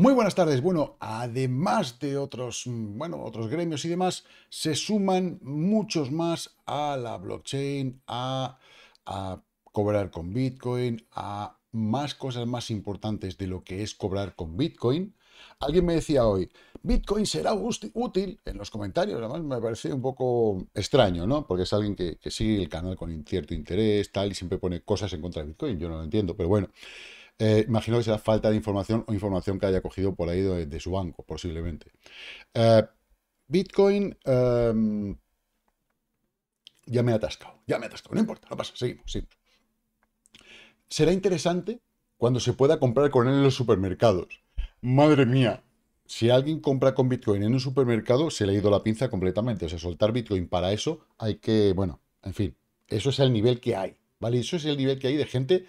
Muy buenas tardes. Bueno, además de otros, mm, bueno, otros gremios y demás, se suman muchos más a la blockchain, a, cobrar con Bitcoin, a más cosas más importantes de lo que es cobrar con Bitcoin. Alguien me decía hoy, Bitcoin será útil en los comentarios, además me parece un poco extraño, ¿no? Porque es alguien que, que sigue el canal con cierto interés, tal, y siempre pone cosas en contra de Bitcoin, yo no lo entiendo, pero bueno. Eh, imagino que será falta de información o información que haya cogido por ahí de, su banco, posiblemente. Eh, Bitcoin, em, ya me he atascado, ya me he atascado, no importa, no pasa, seguimos, seguimos. Será interesante cuando se pueda comprar con él en los supermercados. Madre mía, si alguien compra con Bitcoin en un supermercado, se le ha ido la pinza completamente. O sea, soltar Bitcoin para eso hay que, bueno, en fin, eso es el nivel que hay, ¿vale? Eso es el nivel que hay de gente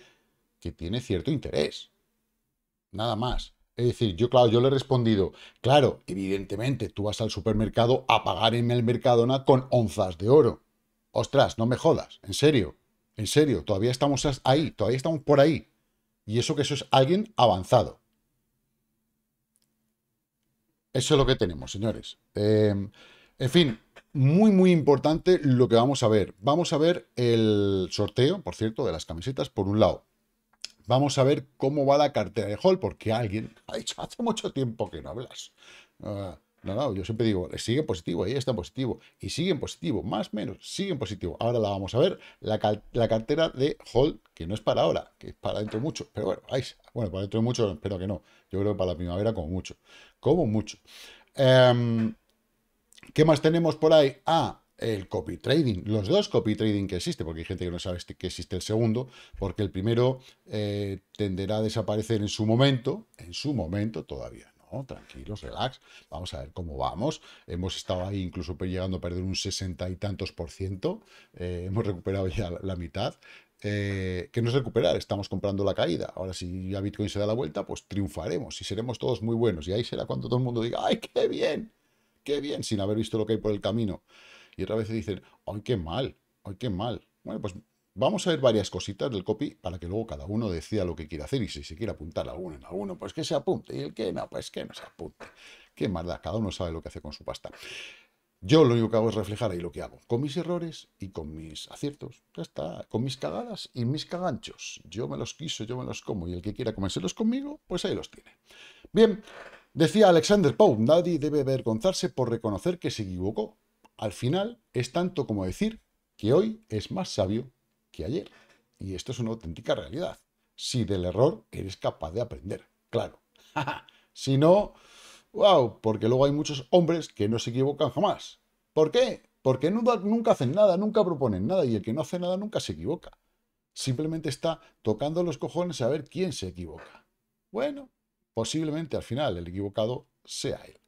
que tiene cierto interés. Nada más. Es decir, yo, claro, yo le he respondido, claro, evidentemente tú vas al supermercado a pagar en el Mercadona con onzas de oro. Ostras, no me jodas, en serio, en serio, todavía estamos ahí, todavía estamos por ahí. Y eso que eso es alguien avanzado. Eso es lo que tenemos, señores. Em, en fin, muy, muy importante lo que vamos a ver. Vamos a ver el sorteo, por cierto, de las camisetas, por un lado vamos a ver cómo va la cartera de Hall, porque alguien ha dicho, hace mucho tiempo que no hablas. Ah, no, no, yo siempre digo, sigue positivo, ahí está positivo, y sigue en positivo, más menos, sigue en positivo. Ahora la vamos a ver, la, cartera de Hall, que no es para ahora, que es para dentro mucho, pero bueno, bueno, para dentro de mucho, espero que no, yo creo que para la primavera como mucho, como mucho. Em, ¿Qué más tenemos por ahí? Ah, el copy trading, los dos copy trading que existe, porque hay gente que no sabe este, que existe el segundo, porque el primero eh, tenderá a desaparecer en su momento, en su momento todavía. No, tranquilos, relax, vamos a ver cómo vamos. Hemos estado ahí incluso llegando a perder un sesenta y tantos por ciento, eh, hemos recuperado ya la, mitad. Eh, que no es recuperar, estamos comprando la caída. Ahora, si ya Bitcoin se da la vuelta, pues triunfaremos y seremos todos muy buenos. Y ahí será cuando todo el mundo diga, ¡ay, qué bien! ¡Qué bien! Sin haber visto lo que hay por el camino y otra vez dicen, ¡ay, qué mal! ¡ay, qué mal! Bueno, pues vamos a ver varias cositas del copy para que luego cada uno decida lo que quiere hacer y si se quiere apuntar a alguno en alguno, pues que se apunte y el que no, pues que no se apunte. Qué maldad, cada uno sabe lo que hace con su pasta. Yo lo único que hago es reflejar ahí lo que hago, con mis errores y con mis aciertos, ya está, con mis cagadas y mis caganchos. Yo me los quiso, yo me los como y el que quiera comérselos conmigo, pues ahí los tiene. Bien, decía Alexander Pope, nadie debe avergonzarse por reconocer que se equivocó al final es tanto como decir que hoy es más sabio que ayer. Y esto es una auténtica realidad. Si del error eres capaz de aprender, claro. si no, wow, porque luego hay muchos hombres que no se equivocan jamás. ¿Por qué? Porque nunca hacen nada, nunca proponen nada y el que no hace nada nunca se equivoca. Simplemente está tocando los cojones a ver quién se equivoca. Bueno, posiblemente al final el equivocado sea él.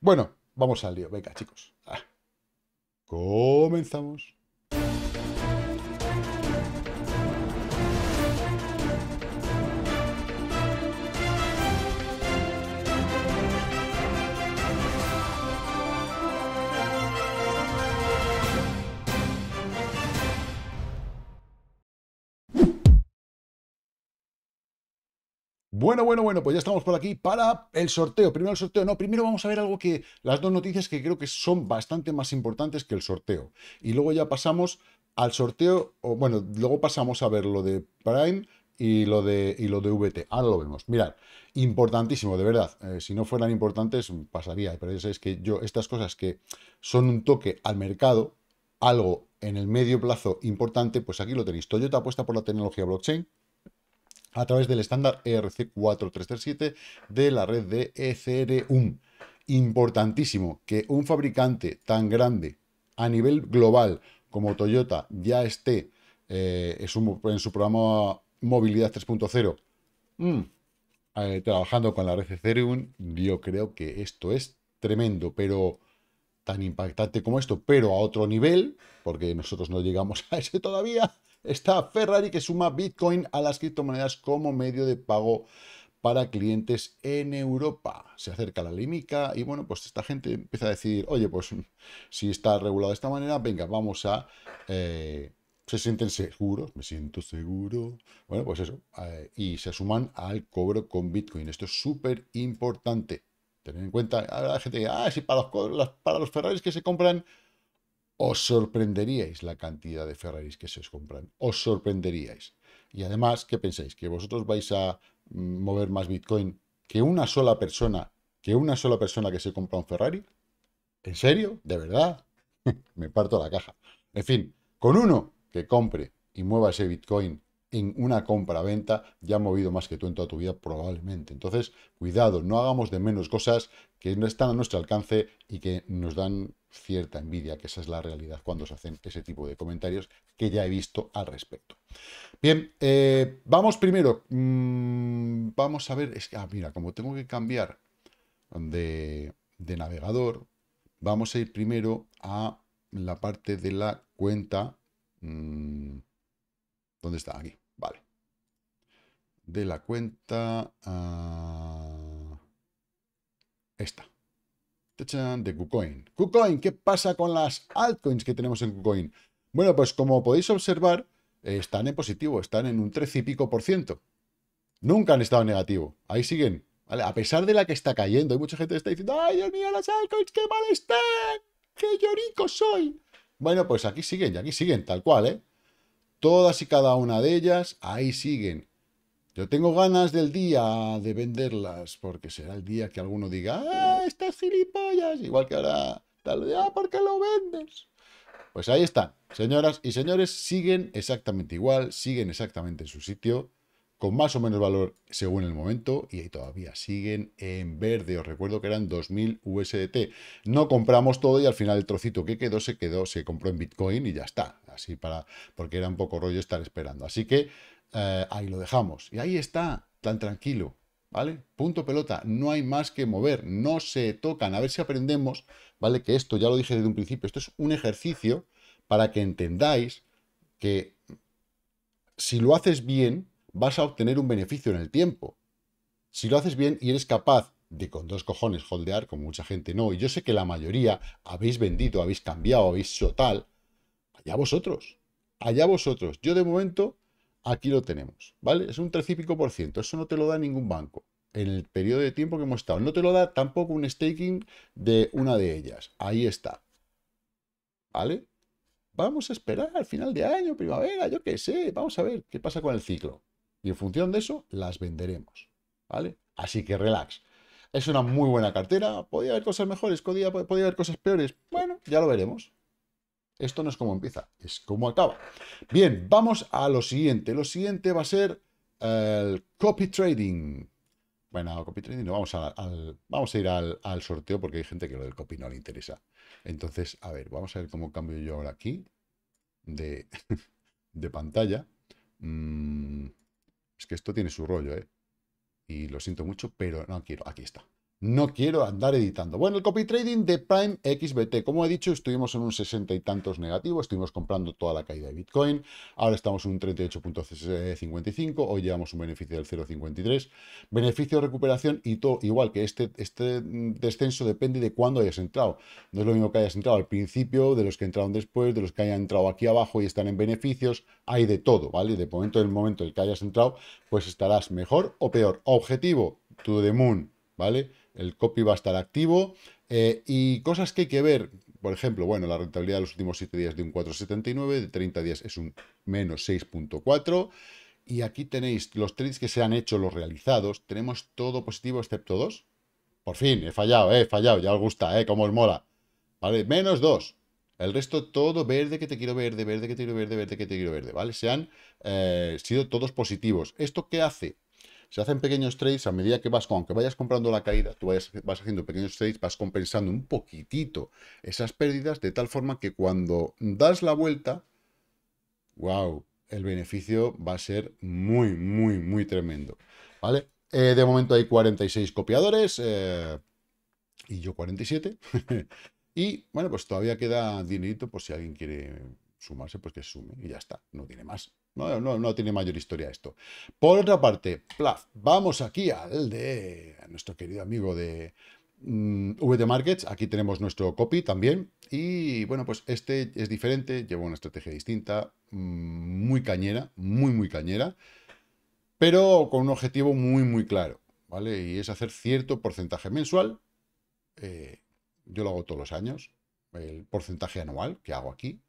Bueno, vamos al lío. Venga, chicos. Comenzamos. Bueno, bueno, bueno, pues ya estamos por aquí para el sorteo. Primero el sorteo, no, primero vamos a ver algo que, las dos noticias que creo que son bastante más importantes que el sorteo. Y luego ya pasamos al sorteo, o bueno, luego pasamos a ver lo de Prime y lo de, y lo de VT. Ahora lo vemos. Mirad, importantísimo, de verdad. Eh, si no fueran importantes, pasaría. Pero ya sabéis que yo, estas cosas que son un toque al mercado, algo en el medio plazo importante, pues aquí lo tenéis. Toyota apuesta por la tecnología blockchain a través del estándar ERC4337 de la red de ECR1. Importantísimo que un fabricante tan grande a nivel global como Toyota ya esté eh, en, su, programa Movilidad 3.0 mm, eh, trabajando con la red ECR1, yo creo que esto es tremendo, pero tan impactante como esto, pero a otro nivel, porque nosotros no llegamos a ese todavía está Ferrari que suma Bitcoin a las criptomonedas como medio de pago para clientes en Europa. Se acerca la límica y bueno, pues esta gente empieza a decir, oye, pues si está regulado de esta manera, venga, vamos a... Eh, se sienten seguros, me siento seguro. Bueno, pues eso. Eh, y se suman al cobro con Bitcoin. Esto es súper importante. Tener en cuenta, a la gente, ah, sí, para los, para los Ferraris que se compran os sorprenderíais la cantidad de Ferraris que se os compran. Os sorprenderíais. Y además, ¿qué pensáis? ¿Que vosotros vais a mm, mover más Bitcoin que una sola persona, que una sola persona que se compra un Ferrari? ¿En serio? ¿De verdad? Me parto la caja. En fin, con uno que compre y mueva ese Bitcoin en una compra-venta, ya ha movido más que tú en toda tu vida probablemente. Entonces, cuidado, no hagamos de menos cosas que no están a nuestro alcance y que nos dan cierta envidia, que esa es la realidad cuando se hacen ese tipo de comentarios que ya he visto al respecto. Bien, eh, vamos primero, mm, vamos a ver, es que, ah, mira, como tengo que cambiar de, navegador, vamos a ir primero a la parte de la cuenta, mm, ¿dónde está? Aquí, vale. De la cuenta, está ah, esta de KuCoin. KuCoin, ¿qué pasa con las altcoins que tenemos en KuCoin? Bueno, pues como podéis observar, eh, están en positivo, están en un 13 y pico por ciento. Nunca han estado en negativo. Ahí siguen. A pesar de la que está cayendo, hay mucha gente que está diciendo, ¡ay, Dios mío, las altcoins, qué mal están! ¡Qué llorico soy! Bueno, pues aquí siguen, y aquí siguen, tal cual, ¿eh? Todas y cada una de ellas, ahí siguen. Yo tengo ganas del día de venderlas, porque será el día que alguno diga, ¡ah, estas gilipollas! Igual que ahora, tal ah, ¿por qué lo vendes? Pues ahí están, señoras y señores, siguen exactamente igual, siguen exactamente en su sitio, con más o menos valor según el momento, y ahí todavía siguen en verde. Os recuerdo que eran 2.000 USDT. No compramos todo y al final el trocito que quedó se quedó, se compró en Bitcoin y ya está. Así para, porque era un poco rollo estar esperando. Así que eh, ahí lo dejamos. Y ahí está, tan tranquilo, ¿vale? Punto pelota, no hay más que mover, no se tocan. A ver si aprendemos, ¿vale? Que esto, ya lo dije desde un principio, esto es un ejercicio para que entendáis que si lo haces bien, vas a obtener un beneficio en el tiempo. Si lo haces bien y eres capaz de con dos cojones holdear, como mucha gente no, y yo sé que la mayoría habéis vendido, habéis cambiado, habéis hecho tal, allá vosotros, allá vosotros. Yo de momento Aquí lo tenemos, ¿vale? Es un 13 y pico por ciento. Eso no te lo da ningún banco en el periodo de tiempo que hemos estado. No te lo da tampoco un staking de una de ellas. Ahí está. ¿Vale? Vamos a esperar al final de año, primavera, yo qué sé. Vamos a ver qué pasa con el ciclo. Y en función de eso, las venderemos. ¿Vale? Así que relax. Es una muy buena cartera. Podía haber cosas mejores, podía haber cosas peores. Bueno, ya lo veremos. Esto no es como empieza, es como acaba. Bien, vamos a lo siguiente. Lo siguiente va a ser eh, el copy trading. Bueno, copy trading no, vamos a, ir al, sorteo porque hay gente que lo del copy no le interesa. Entonces, a ver, vamos a ver cómo cambio yo ahora aquí de, pantalla. Mm, es que esto tiene su rollo, ¿eh? Y lo siento mucho, pero no quiero. Aquí está no quiero andar editando. Bueno, el copy trading de Prime XBT, como he dicho, estuvimos en un 60 y tantos negativos. estuvimos comprando toda la caída de Bitcoin, ahora estamos en un 38.55, hoy llevamos un beneficio del 0.53, beneficio de recuperación y todo, igual que este, este descenso depende de cuándo hayas entrado. No es lo mismo que hayas entrado al principio, de los que entraron después, de los que hayan entrado aquí abajo y están en beneficios, hay de todo, ¿vale? De momento, en el momento en el que hayas entrado, pues estarás mejor o peor. Objetivo, to the moon, ¿vale? el copy va a estar activo. Eh, y cosas que hay que ver, por ejemplo, bueno, la rentabilidad de los últimos 7 días de un 4,79, de 30 días es un menos 6,4. Y aquí tenéis los trades que se han hecho, los realizados. Tenemos todo positivo excepto dos, Por fin, he fallado, eh, he fallado, ya os gusta, eh, como os mola. ¿Vale? Menos 2. El resto todo verde, que te quiero verde, verde, que te quiero verde, verde, que te quiero verde, ¿vale? Se han eh, sido todos positivos. ¿Esto qué hace? se hacen pequeños trades a medida que vas, aunque vayas comprando la caída, tú vas haciendo pequeños trades, vas compensando un poquitito esas pérdidas de tal forma que cuando das la vuelta, wow, el beneficio va a ser muy, muy, muy tremendo. ¿Vale? Eh, de momento hay 46 copiadores eh, y yo 47. y bueno, pues todavía queda dinerito por pues si alguien quiere sumarse, pues que sume y ya está, no tiene más. No, tiene mayor historia esto. Por otra parte, vamos aquí al de nuestro querido amigo de Vd mm, VT Markets. Aquí tenemos nuestro copy también. Y bueno, pues este es diferente, lleva una estrategia distinta, mm, muy cañera, muy, muy cañera, pero con un objetivo muy, muy claro, ¿vale? Y es hacer cierto porcentaje mensual. Eh, yo lo hago todos los años, el porcentaje anual que hago aquí.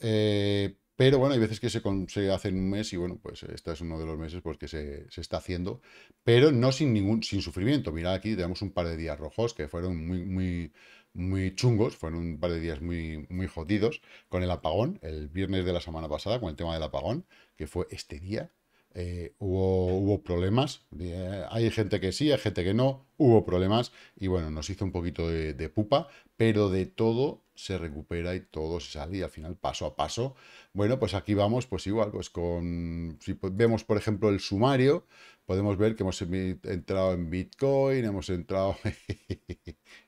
Eh, pero bueno, hay veces que se, hace en un mes y bueno, pues este es uno de los meses porque pues, se, está haciendo, pero no sin ningún sin sufrimiento. Mirad aquí, tenemos un par de días rojos que fueron muy, muy, muy chungos, fueron un par de días muy, muy jodidos con el apagón, el viernes de la semana pasada, con el tema del apagón, que fue este día, eh, hubo, hubo, problemas. Eh, hay gente que sí, hay gente que no, hubo problemas y bueno, nos hizo un poquito de, de, pupa, pero de todo se recupera y todo se sale y al final paso a paso. Bueno, pues aquí vamos, pues igual, pues con, si vemos por ejemplo el sumario, podemos ver que hemos entrado en Bitcoin, hemos entrado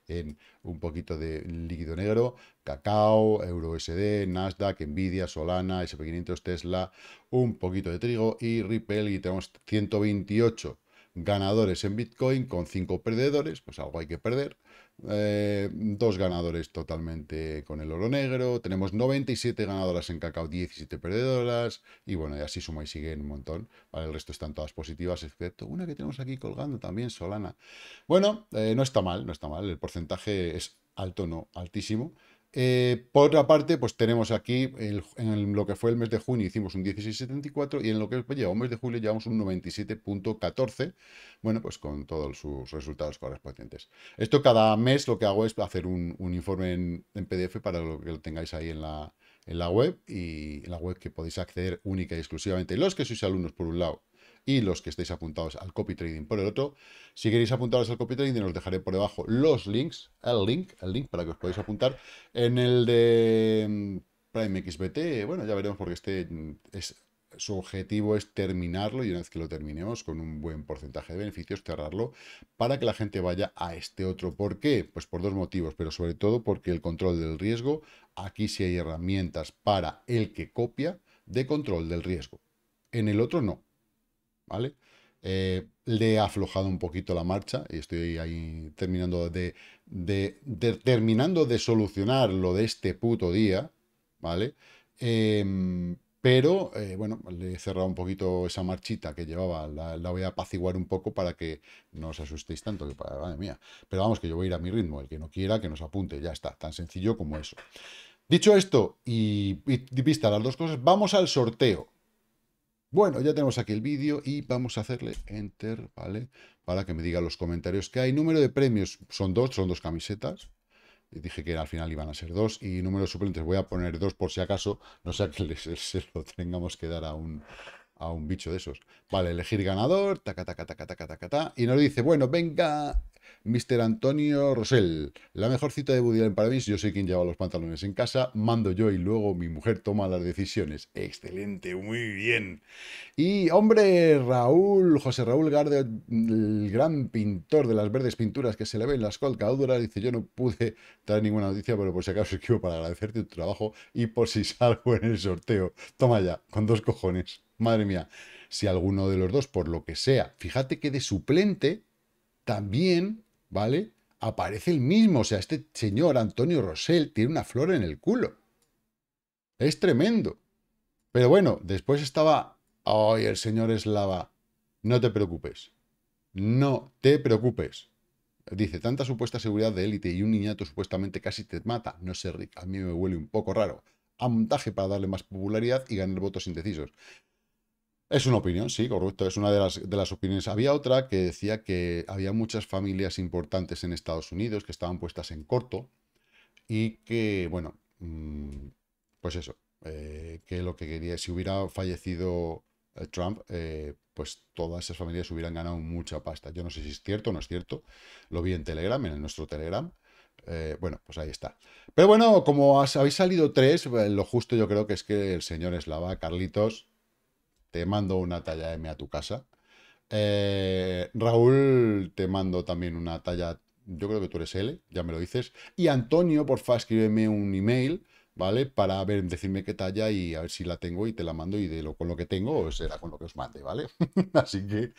en un poquito de líquido negro, cacao, EuroSD, Nasdaq, Nvidia, Solana, SP500, Tesla, un poquito de trigo y Ripple y tenemos 128 ganadores en Bitcoin con 5 perdedores, pues algo hay que perder. Eh, dos ganadores totalmente con el oro negro. Tenemos 97 ganadoras en cacao, 17 perdedoras. Y bueno, y así suma y sigue un montón. el resto están todas positivas, excepto una que tenemos aquí colgando también, Solana. Bueno, eh, no está mal, no está mal. El porcentaje es alto, no altísimo. Eh, por otra parte, pues tenemos aquí, en lo que fue el mes de junio hicimos un 16,74 y en lo que pues lleva un mes de julio llevamos un 97,14, bueno, pues con todos sus resultados correspondientes. Esto cada mes lo que hago es hacer un, informe en, PDF para lo que lo tengáis ahí en la, en la web y en la web que podéis acceder única y exclusivamente los que sois alumnos por un lado y los que estéis apuntados al copy trading por el otro. Si queréis apuntaros al copy trading, os dejaré por debajo los links, el link, el link para que os podáis apuntar. En el de mm, Prime XBT, bueno, ya veremos porque este mm, es, su objetivo es terminarlo y una vez que lo terminemos con un buen porcentaje de beneficios, cerrarlo para que la gente vaya a este otro. ¿Por qué? Pues por dos motivos, pero sobre todo porque el control del riesgo, aquí sí hay herramientas para el que copia de control del riesgo. En el otro no. ¿vale? Eh, le he aflojado un poquito la marcha y estoy ahí terminando de, terminando de solucionar lo de este puto día, ¿vale? Em, pero, eh, bueno, le he cerrado un poquito esa marchita que llevaba, la, voy a apaciguar un poco para que no os asustéis tanto, que para, madre mía. Pero vamos, que yo voy a ir a mi ritmo, el que no quiera, que nos apunte, ya está, tan sencillo como eso. Dicho esto, y, y vista las dos cosas, vamos al sorteo. Bueno, ya tenemos aquí el vídeo y vamos a hacerle Enter, ¿vale? Para que me diga los comentarios que hay. Número de premios son dos, son dos camisetas. Eh, dije que al final iban a ser dos. Y número de suplentes voy a poner dos por si acaso, no sé que les, se lo tengamos que dar a un, a un bicho de esos. Vale, elegir ganador, taca, taca, taca, Y nos dice, bueno, venga, Mr. Antonio Rosell, la mejor cita de Woody en para yo soy quien lleva los pantalones en casa, mando yo y luego mi mujer toma las decisiones. Excelente, muy bien. Y hombre, Raúl, José Raúl Garde, el gran pintor de las verdes pinturas que se le ven las colcauduras, dice yo no pude traer ninguna noticia, pero por si acaso escribo para agradecerte tu trabajo y por si salgo en el sorteo. Toma ya, con dos cojones. Madre mía, si alguno de los dos, por lo que sea, fíjate que de suplente también, ¿vale? Aparece el mismo, o sea, este señor Antonio Rosell tiene una flor en el culo. Es tremendo. Pero bueno, después estaba, ay, el señor Eslava, no te preocupes, no te preocupes. Dice, tanta supuesta seguridad de élite y un niñato supuestamente casi te mata. No sé, a mí me huele un poco raro. A montaje para darle más popularidad y ganar votos indecisos. Es una opinión, sí, corrupto. Es una de las, de las opiniones. Había otra que decía que había muchas familias importantes en Estados Unidos que estaban puestas en corto y que, bueno, mm, pues eso, eh, que lo que quería, si hubiera fallecido eh, Trump, eh, pues todas esas familias hubieran ganado mucha pasta. Yo no sé si es cierto o no es cierto. Lo vi en Telegram, en nuestro Telegram. bueno, pues ahí está. Pero bueno, como habéis salido tres, lo justo yo creo que es que el señor Eslava, Carlitos, te mando una talla M a tu casa. Eh, Raúl, te mando también una talla, yo creo que tú eres L, ya me lo dices. Y Antonio, porfa, escríbeme un email, ¿vale? Para ver, decirme qué talla y a ver si la tengo y te la mando y de lo con lo que tengo será con lo que os mande, ¿vale? Así que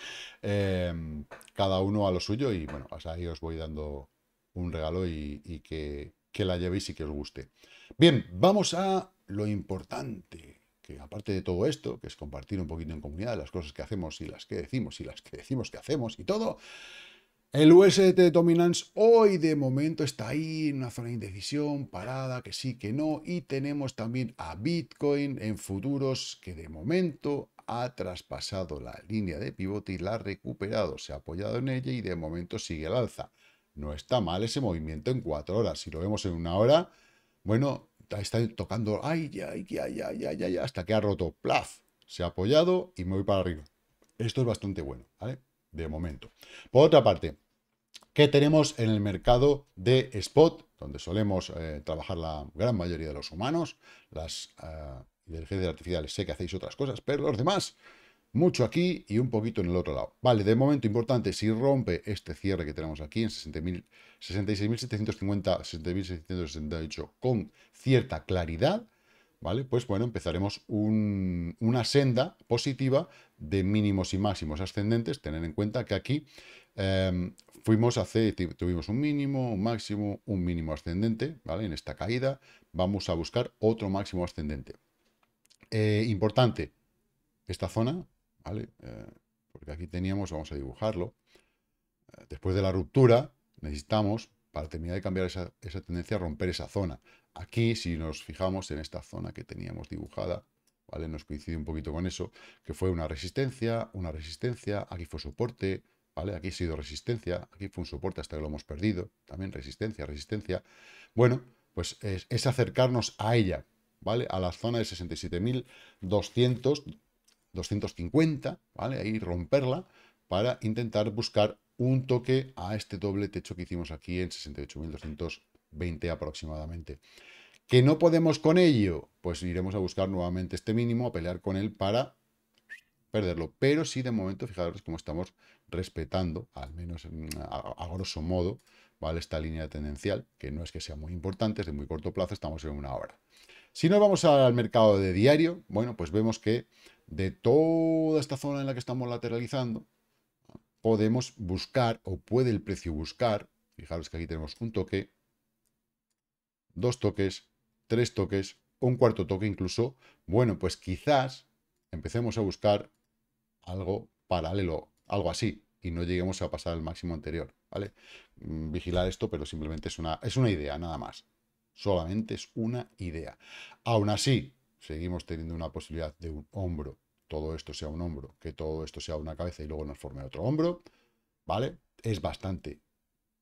em, cada uno a lo suyo y bueno, pues ahí os voy dando un regalo y, que, que la llevéis y que os guste. Bien, vamos a lo importante que aparte de todo esto, que es compartir un poquito en comunidad las cosas que hacemos y las que decimos y las que decimos que hacemos y todo, el UST Dominance hoy de momento está ahí en una zona de indecisión, parada, que sí, que no, y tenemos también a Bitcoin en futuros que de momento ha traspasado la línea de pivote y la ha recuperado, se ha apoyado en ella y de momento sigue al alza. No está mal ese movimiento en cuatro horas, si lo vemos en una hora, bueno, está tocando, ay, ya, ya, ya, ya, ya, hasta que ha roto, plaf, se ha apoyado y me voy para arriba. Esto es bastante bueno, ¿vale? De momento. Por otra parte, ¿qué tenemos en el mercado de spot, donde solemos eh, trabajar la gran mayoría de los humanos? Las ah, inteligencias artificiales sé que hacéis otras cosas, pero los demás mucho aquí y un poquito en el otro lado. Vale, de momento importante, si rompe este cierre que tenemos aquí en 66.750, 66.768 con cierta claridad, ¿vale? Pues bueno, empezaremos una senda positiva de mínimos y máximos ascendentes. Tener en cuenta que aquí em, fuimos hace, tuvimos un mínimo, un máximo, un mínimo ascendente, ¿vale? En esta caída vamos a buscar otro máximo ascendente. Eh, importante, esta zona, ¿vale? Eh, porque aquí teníamos, vamos a dibujarlo, eh, después de la ruptura necesitamos, para terminar de cambiar esa, tendencia, romper esa zona. Aquí, si nos fijamos en esta zona que teníamos dibujada, ¿vale? Nos coincide un poquito con eso, que fue una resistencia, una resistencia, aquí fue soporte, ¿vale? Aquí ha sido resistencia, aquí fue un soporte hasta que lo hemos perdido, también resistencia, resistencia. Bueno, pues es, acercarnos a ella, ¿vale? A la zona de 67.200, 250, ¿vale? Ahí romperla para intentar buscar un toque a este doble techo que hicimos aquí en 68.220 aproximadamente. ¿Que no podemos con ello? Pues iremos a buscar nuevamente este mínimo, a pelear con él para perderlo. Pero sí, de momento, fijaros cómo estamos respetando, al menos mm, a, a, grosso modo, ¿vale? esta línea tendencial, que no es que sea muy importante, es de muy corto plazo, estamos en una hora. Si nos vamos al mercado de diario, bueno, pues vemos que de toda esta zona en la que estamos lateralizando, podemos buscar, o puede el precio buscar, fijaros que aquí tenemos un toque, dos toques, tres toques, un cuarto toque incluso, bueno, pues quizás empecemos a buscar algo paralelo, algo así, y no lleguemos a pasar al máximo anterior, ¿vale? Mm, vigilar esto, pero simplemente es una, es una idea, nada más. Solamente es una idea. Aún así, seguimos teniendo una posibilidad de un hombro, todo esto sea un hombro, que todo esto sea una cabeza y luego nos forme otro hombro, ¿vale? Es bastante,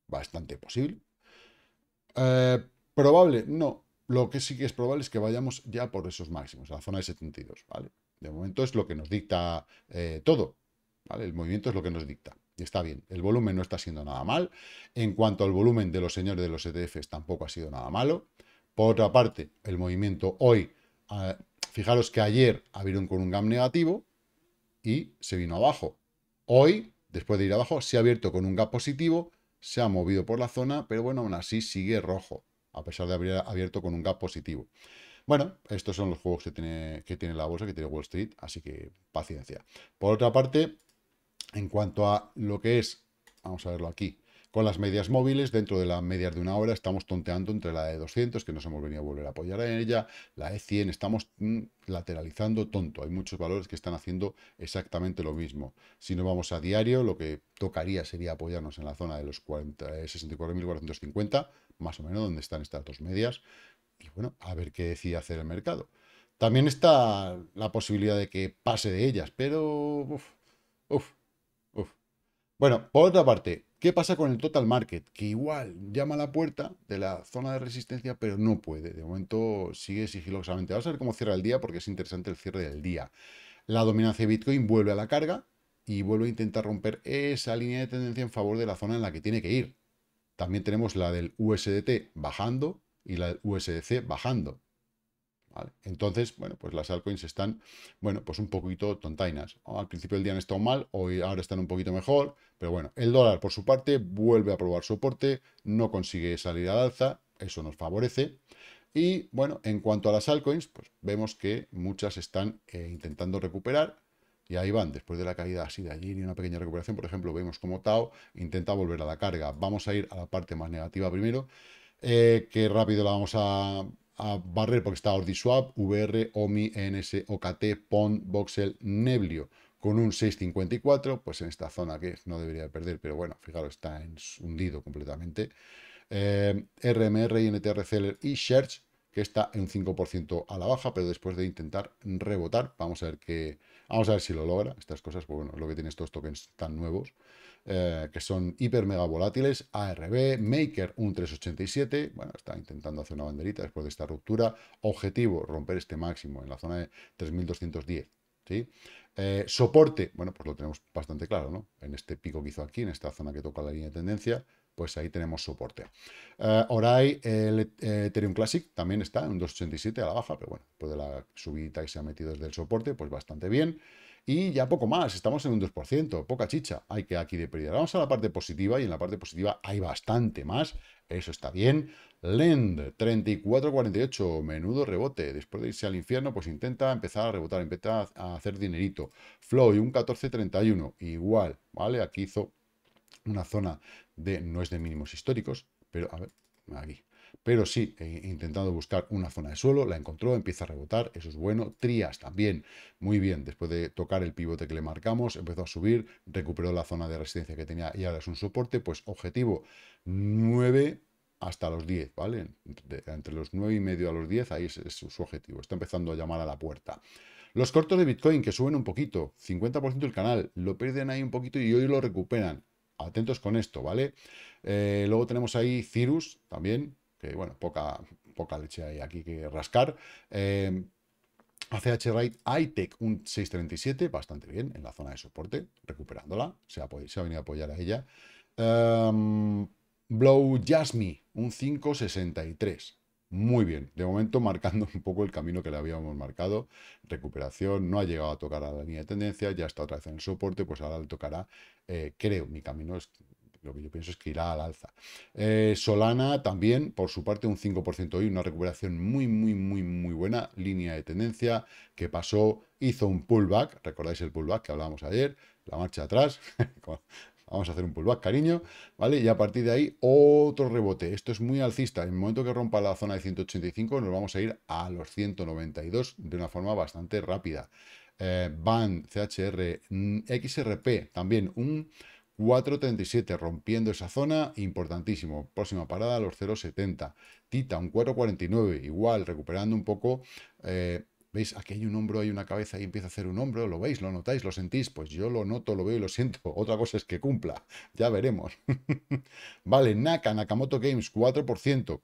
bastante posible. Eh, ¿Probable? No. Lo que sí que es probable es que vayamos ya por esos máximos, a la zona de 72, ¿vale? De momento es lo que nos dicta eh, todo, ¿vale? El movimiento es lo que nos dicta. Y está bien, el volumen no está siendo nada mal. En cuanto al volumen de los señores de los ETFs, tampoco ha sido nada malo. Por otra parte, el movimiento hoy fijaros que ayer abrieron con un gap negativo y se vino abajo. Hoy, después de ir abajo, se ha abierto con un gap positivo, se ha movido por la zona, pero bueno, aún así sigue rojo, a pesar de haber abierto con un gap positivo. Bueno, estos son los juegos que tiene, que tiene la bolsa, que tiene Wall Street, así que paciencia. Por otra parte, en cuanto a lo que es, vamos a verlo aquí, con las medias móviles, dentro de las medias de una hora, estamos tonteando entre la de 200, que nos hemos venido a volver a apoyar en ella, la e 100, estamos mm, lateralizando tonto. Hay muchos valores que están haciendo exactamente lo mismo. Si nos vamos a diario, lo que tocaría sería apoyarnos en la zona de los 64.450, eh, más o menos, donde están estas dos medias. Y bueno, a ver qué decide hacer el mercado. También está la posibilidad de que pase de ellas, pero... uff, uf, bueno, por otra parte, ¿qué pasa con el total market? Que igual llama a la puerta de la zona de resistencia, pero no puede. De momento sigue sigilosamente. Vamos a ver cómo cierra el día, porque es interesante el cierre del día. La dominancia de Bitcoin vuelve a la carga y vuelve a intentar romper esa línea de tendencia en favor de la zona en la que tiene que ir. También tenemos la del USDT bajando y la del USDC bajando. Entonces, bueno, pues las altcoins están, bueno, pues un poquito tontainas. Al principio del día han estado mal, hoy ahora están un poquito mejor, pero bueno, el dólar por su parte vuelve a probar soporte, no consigue salir al alza, eso nos favorece. Y bueno, en cuanto a las altcoins, pues vemos que muchas están eh, intentando recuperar, y ahí van, después de la caída así de allí y una pequeña recuperación, por ejemplo, vemos como Tao intenta volver a la carga. Vamos a ir a la parte más negativa primero, eh, que rápido la vamos a a barrer porque está OrdiSwap, VR, OMI, ENS, OKT, PON, Voxel, Neblio. Con un 6.54, pues en esta zona que no debería perder, pero bueno, fijaros, está hundido completamente. Eh, RMR, INTR, y Search, que está en un 5% a la baja, pero después de intentar rebotar, vamos a ver que, vamos a ver si lo logra. Estas cosas, pues bueno, lo que tiene estos tokens tan nuevos. Eh, que son hiper mega volátiles, ARB, Maker un 387, bueno, está intentando hacer una banderita después de esta ruptura, objetivo romper este máximo en la zona de 3210, ¿sí? Eh, soporte, bueno, pues lo tenemos bastante claro, ¿no? En este pico que hizo aquí, en esta zona que toca la línea de tendencia, pues ahí tenemos soporte. Eh, Orai, el, eh, Ethereum Classic, también está en un 2.87 a la baja, pero bueno, pues de la subida que se ha metido desde el soporte, pues bastante bien y ya poco más, estamos en un 2%, poca chicha, hay que aquí de Vamos a la parte positiva y en la parte positiva hay bastante más, eso está bien. Lend, 34.48, menudo rebote. Después de irse al infierno, pues intenta empezar a rebotar, intenta a hacer dinerito. Floy, un 14.31, igual, ¿vale? Aquí hizo una zona de, no es de mínimos históricos, pero a ver, aquí pero sí, intentando buscar una zona de suelo, la encontró, empieza a rebotar, eso es bueno. Trias también, muy bien, después de tocar el pivote que le marcamos, empezó a subir, recuperó la zona de resistencia que tenía y ahora es un soporte, pues objetivo 9 hasta los 10, ¿vale? Entre, los 9 y medio a los 10, ahí es, su objetivo, está empezando a llamar a la puerta. Los cortos de Bitcoin que suben un poquito, 50% del canal, lo pierden ahí un poquito y hoy lo recuperan. Atentos con esto, ¿vale? Eh, luego tenemos ahí Cirrus también, bueno, poca, poca leche hay aquí que rascar. Eh, right high iTech un 637, bastante bien, en la zona de soporte, recuperándola, se ha, venido a apoyar a ella. Em, Blow Jasmine, un 563, muy bien, de momento marcando un poco el camino que le habíamos marcado, recuperación, no ha llegado a tocar a la línea de tendencia, ya está otra vez en el soporte, pues ahora le tocará, eh, creo, mi camino es lo que yo pienso es que irá al alza. Eh, Solana también, por su parte, un 5% y una recuperación muy, muy, muy, muy buena, línea de tendencia que pasó, hizo un pullback, recordáis el pullback que hablábamos ayer, la marcha atrás, vamos a hacer un pullback, cariño, ¿vale? Y a partir de ahí, otro rebote, esto es muy alcista, en el momento que rompa la zona de 185 nos vamos a ir a los 192 de una forma bastante rápida. Eh, CHR, mm, XRP, también un 4.37 rompiendo esa zona, importantísimo. Próxima parada los 0.70. Tita, un 4.49, igual, recuperando un poco. Eh, ¿Veis? Aquí hay un hombro, hay una cabeza y empieza a hacer un hombro. ¿Lo veis? ¿Lo notáis? ¿Lo sentís? Pues yo lo noto, lo veo y lo siento. Otra cosa es que cumpla. Ya veremos. vale, Naka, Nakamoto Games, 4%.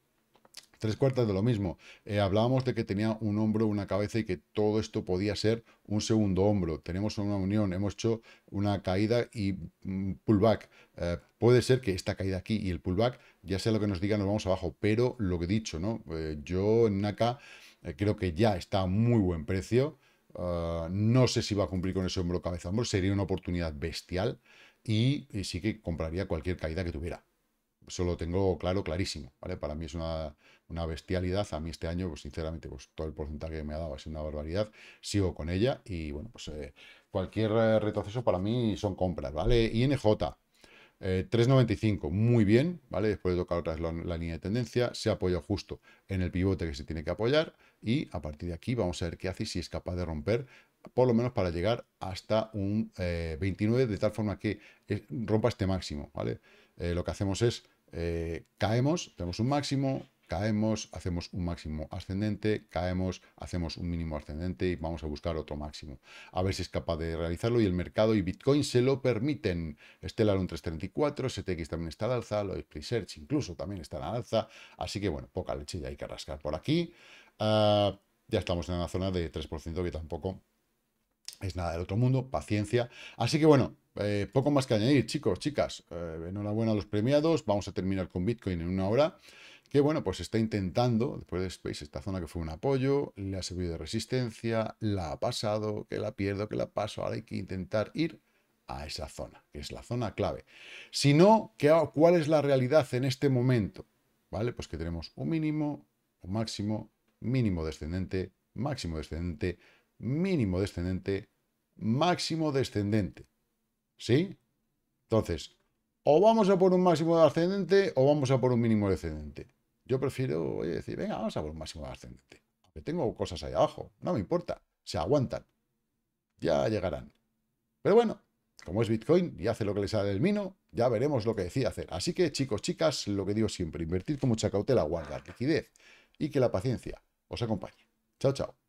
Tres cuartas de lo mismo. Eh, hablábamos de que tenía un hombro, una cabeza y que todo esto podía ser un segundo hombro. Tenemos una unión, hemos hecho una caída y mm, pullback. Eh, puede ser que esta caída aquí y el pullback, ya sea lo que nos digan, nos vamos abajo. Pero lo que he dicho, ¿no? Eh, yo en Naka creo que ya está a muy buen precio. no sé si va a cumplir con ese hombro cabeza hombro. Sería una oportunidad bestial. y sí que compraría cualquier caída que tuviera. Solo tengo claro, clarísimo, ¿vale? Para mí es una, bestialidad. A mí este año, pues sinceramente, pues todo el porcentaje que me ha dado es una barbaridad. Sigo con ella y, bueno, pues eh, cualquier eh, retroceso para mí son compras, ¿vale? INJ, eh, 3.95, muy bien, ¿vale? Después de tocar otra vez la, línea de tendencia, se apoya justo en el pivote que se tiene que apoyar y a partir de aquí vamos a ver qué hace si es capaz de romper, por lo menos para llegar hasta un 29, eh, de tal forma que rompa este máximo, ¿vale? Eh, lo que hacemos es eh, caemos, tenemos un máximo, caemos, hacemos un máximo ascendente, caemos, hacemos un mínimo ascendente y vamos a buscar otro máximo. A ver si es capaz de realizarlo y el mercado y Bitcoin se lo permiten. Stellar un 334, STX también está al alza, lo search incluso también está al alza. Así que bueno, poca leche ya hay que rascar por aquí. Ah, ya estamos en una zona de 3% que tampoco es nada del otro mundo, paciencia. Así que bueno, eh, poco más que añadir, chicos, chicas. Eh, enhorabuena a los premiados. Vamos a terminar con Bitcoin en una hora. Que bueno, pues está intentando, después de esta zona que fue un apoyo, le ha servido de resistencia, la ha pasado, que la pierdo, que la paso. Ahora hay que intentar ir a esa zona, que es la zona clave. Si no, ¿cuál es la realidad en este momento? ¿Vale? Pues que tenemos un mínimo, un máximo, mínimo descendente, máximo descendente, mínimo descendente, máximo descendente. ¿Sí? Entonces, o vamos a por un máximo de ascendente o vamos a por un mínimo descendente. Yo prefiero decir, venga, vamos a por un máximo de ascendente. Aunque tengo cosas ahí abajo, no me importa, se aguantan. Ya llegarán. Pero bueno, como es Bitcoin y hace lo que le sale el mino, ya veremos lo que decía hacer. Así que, chicos, chicas, lo que digo siempre, invertir con mucha cautela, guardar liquidez y que la paciencia os acompañe. Chao, chao.